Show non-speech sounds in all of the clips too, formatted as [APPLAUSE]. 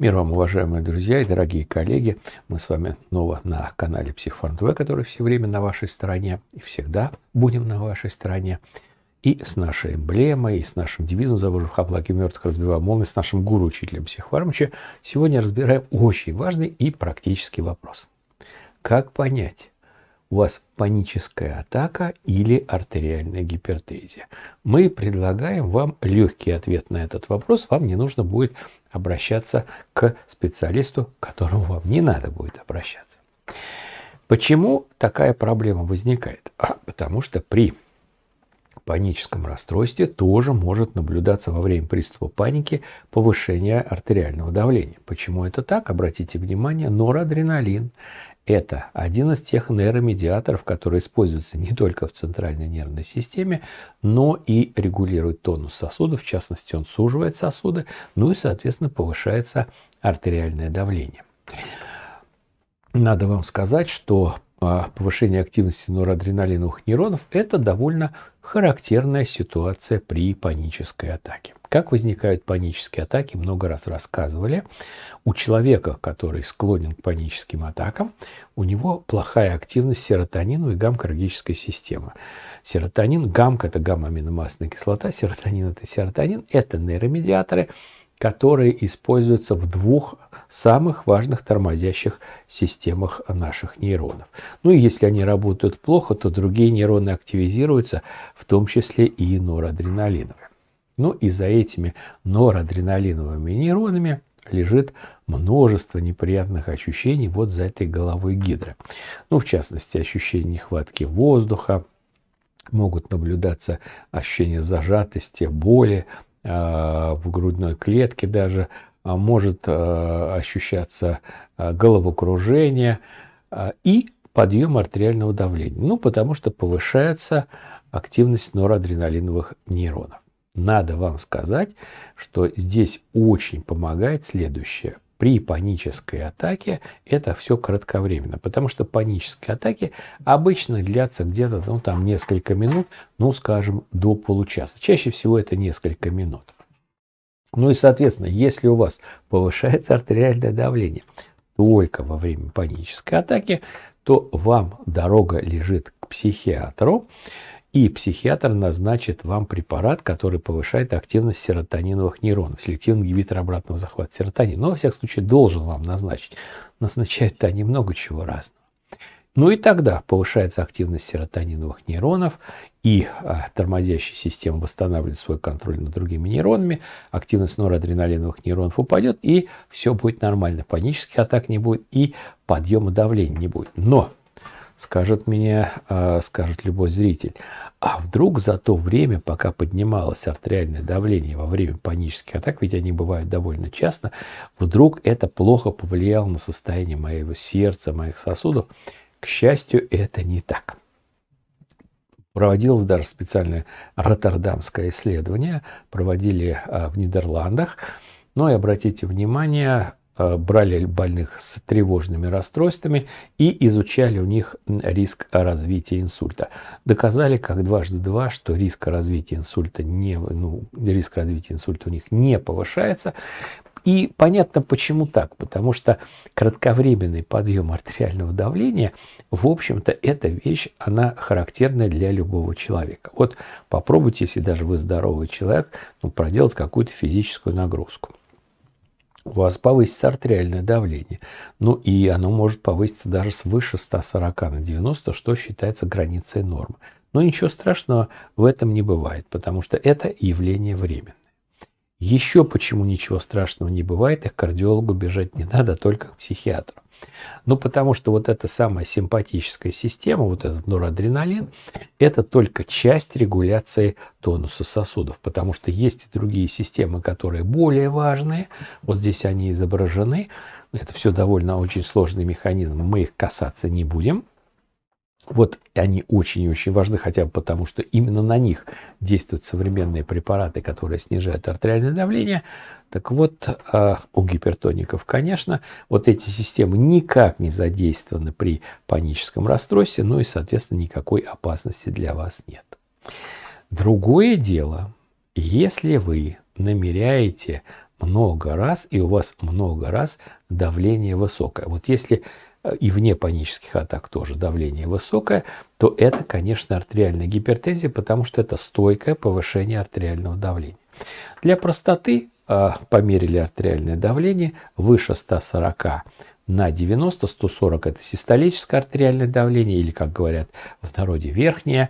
Мир вам, уважаемые друзья и дорогие коллеги. Мы с вами снова на канале Психфарм ТВ, который все время на вашей стороне и всегда будем на вашей стороне. И с нашей эмблемой, и с нашим девизом «Завожив облаки мертвых, разбиваю молнии», с нашим гуру-учителем Психфармыча сегодня разбираем очень важный и практический вопрос. Как понять, у вас паническая атака или артериальная гипертезия. Мы предлагаем вам легкий ответ на этот вопрос. Вам не нужно будет обращаться к специалисту, к которому вам не надо будет обращаться. Почему такая проблема возникает? А, потому что при паническом расстройстве тоже может наблюдаться во время приступа паники повышение артериального давления. Почему это так? Обратите внимание, норадреналин – это один из тех нейромедиаторов, которые используются не только в центральной нервной системе, но и регулирует тонус сосудов, в частности он суживает сосуды, ну и, соответственно, повышается артериальное давление. Надо вам сказать, что а, повышение активности норадреналиновых нейронов – это довольно характерная ситуация при панической атаке. Как возникают панические атаки, много раз рассказывали. У человека, который склонен к паническим атакам, у него плохая активность серотониновой и гамма системы. Серотонин, гамка – это гамма-аминомасляная кислота, серотонин – это серотонин, это нейромедиаторы, которые используются в двух самых важных тормозящих системах наших нейронов. Ну и если они работают плохо, то другие нейроны активизируются, в том числе и норадреналиновые. Ну и за этими норадреналиновыми нейронами лежит множество неприятных ощущений вот за этой головой гидры. Ну, в частности, ощущение нехватки воздуха, могут наблюдаться ощущения зажатости, боли э, в грудной клетке даже, а, может э, ощущаться головокружение э, и подъем артериального давления. Ну, потому что повышается активность норадреналиновых нейронов надо вам сказать, что здесь очень помогает следующее. При панической атаке это все кратковременно, потому что панические атаки обычно длятся где-то ну, там несколько минут, ну скажем до получаса. Чаще всего это несколько минут. Ну и соответственно, если у вас повышается артериальное давление только во время панической атаки, то вам дорога лежит к психиатру, и психиатр назначит вам препарат, который повышает активность серотониновых нейронов, селективный ингибитор обратного захвата серотонина. Но, во всяком случае, должен вам назначить. Назначают-то они много чего разного. Ну и тогда повышается активность серотониновых нейронов, и а, тормозящая система восстанавливает свой контроль над другими нейронами, активность норадреналиновых нейронов упадет, и все будет нормально. Панических атак не будет, и подъема давления не будет. Но скажет мне, а, скажет любой зритель. А вдруг за то время, пока поднималось артериальное давление во время панических атак, ведь они бывают довольно часто, вдруг это плохо повлияло на состояние моего сердца, моих сосудов. К счастью, это не так. Проводилось даже специальное роттердамское исследование, проводили а, в Нидерландах. Но и обратите внимание, Э, брали больных с тревожными расстройствами и изучали у них риск развития инсульта. Доказали как дважды два, что риск развития инсульта, не, ну, риск развития инсульта у них не повышается. И понятно, почему так. Потому что кратковременный подъем артериального давления, в общем-то, эта вещь, она характерная для любого человека. Вот попробуйте, если даже вы здоровый человек, ну, проделать какую-то физическую нагрузку у вас повысится артериальное давление. Ну и оно может повыситься даже свыше 140 на 90, что считается границей нормы. Но ничего страшного в этом не бывает, потому что это явление временное. Еще почему ничего страшного не бывает, и к кардиологу бежать не надо, а только к психиатру. Ну, потому что вот эта самая симпатическая система, вот этот норадреналин, это только часть регуляции тонуса сосудов, потому что есть и другие системы, которые более важные, вот здесь они изображены, это все довольно очень сложный механизм, мы их касаться не будем, вот они очень и очень важны, хотя бы потому, что именно на них действуют современные препараты, которые снижают артериальное давление. Так вот, а, у гипертоников, конечно, вот эти системы никак не задействованы при паническом расстройстве, ну и, соответственно, никакой опасности для вас нет. Другое дело, если вы намеряете много раз, и у вас много раз давление высокое. Вот если и вне панических атак тоже давление высокое, то это, конечно, артериальная гипертензия, потому что это стойкое повышение артериального давления. Для простоты а, померили артериальное давление выше 140 на 90, 140 это систолическое артериальное давление, или, как говорят в народе, верхнее,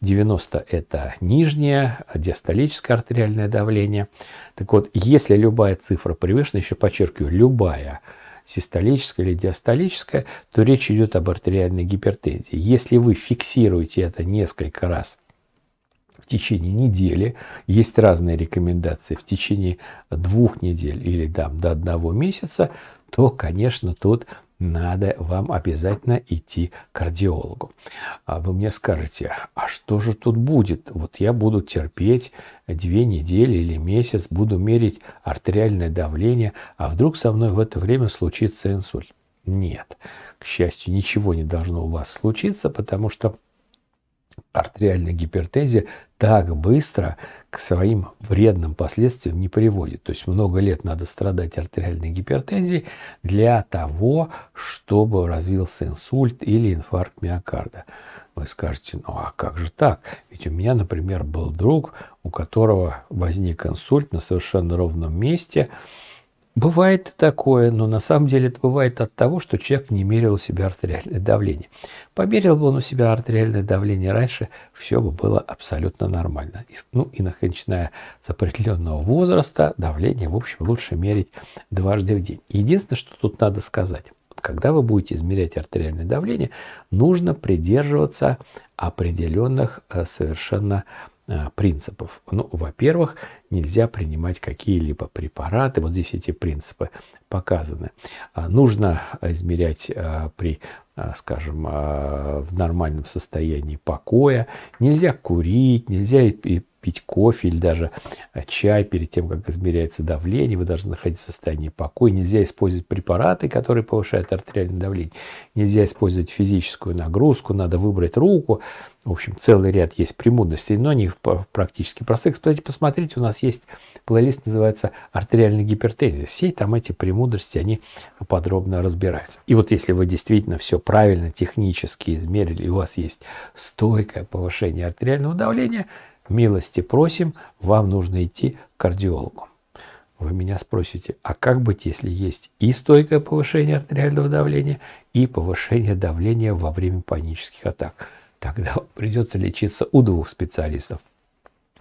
90 это нижнее, диастолическое артериальное давление. Так вот, если любая цифра превышена, еще подчеркиваю, любая систолическая или диастолическая, то речь идет об артериальной гипертензии. Если вы фиксируете это несколько раз в течение недели, есть разные рекомендации, в течение двух недель или там, до одного месяца, то, конечно, тут надо вам обязательно идти к кардиологу. А вы мне скажете, а что же тут будет? Вот я буду терпеть две недели или месяц, буду мерить артериальное давление, а вдруг со мной в это время случится инсульт? Нет, к счастью, ничего не должно у вас случиться, потому что артериальной гипертезия так быстро к своим вредным последствиям не приводит. То есть много лет надо страдать артериальной гипертензией для того, чтобы развился инсульт или инфаркт миокарда. Вы скажете, ну а как же так? Ведь у меня, например, был друг, у которого возник инсульт на совершенно ровном месте, Бывает такое, но на самом деле это бывает от того, что человек не мерил у себя артериальное давление. Померил бы он у себя артериальное давление раньше, все бы было абсолютно нормально. Ну и начиная с определенного возраста, давление, в общем, лучше мерить дважды в день. Единственное, что тут надо сказать, когда вы будете измерять артериальное давление, нужно придерживаться определенных э, совершенно э, принципов. Ну, во-первых, нельзя принимать какие-либо препараты. Вот здесь эти принципы показаны. А, нужно измерять а, при а, скажем, в нормальном состоянии покоя. Нельзя курить, нельзя пить кофе или даже чай перед тем, как измеряется давление. Вы должны находиться в состоянии покоя. Нельзя использовать препараты, которые повышают артериальное давление. Нельзя использовать физическую нагрузку. Надо выбрать руку. В общем, целый ряд есть премудростей, но они практически простые. Кстати, посмотрите, у нас нас есть плейлист, называется «Артериальная гипертензия». Все там эти премудрости, они подробно разбираются. И вот если вы действительно все правильно технически измерили, и у вас есть стойкое повышение артериального давления, милости просим, вам нужно идти к кардиологу. Вы меня спросите, а как быть, если есть и стойкое повышение артериального давления, и повышение давления во время панических атак? Тогда [LAUGHS] придется лечиться у двух специалистов –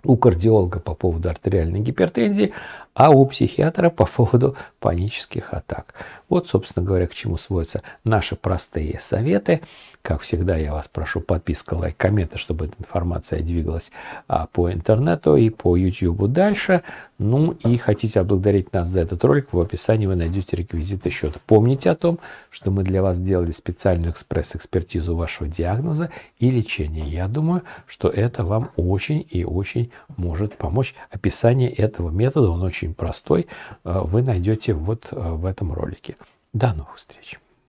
у кардиолога по поводу артериальной гипертензии, а у психиатра по поводу панических атак. Вот, собственно говоря, к чему сводятся наши простые советы. Как всегда, я вас прошу подписка, лайк, коммента, чтобы эта информация двигалась а, по интернету и по YouTube дальше. Ну и хотите отблагодарить нас за этот ролик, в описании вы найдете реквизиты счета. Помните о том, что мы для вас сделали специальную экспресс-экспертизу вашего диагноза и лечения. Я думаю, что это вам очень и очень может помочь. Описание этого метода, он очень простой, э, вы найдете вот э, в этом ролике. До новых встреч!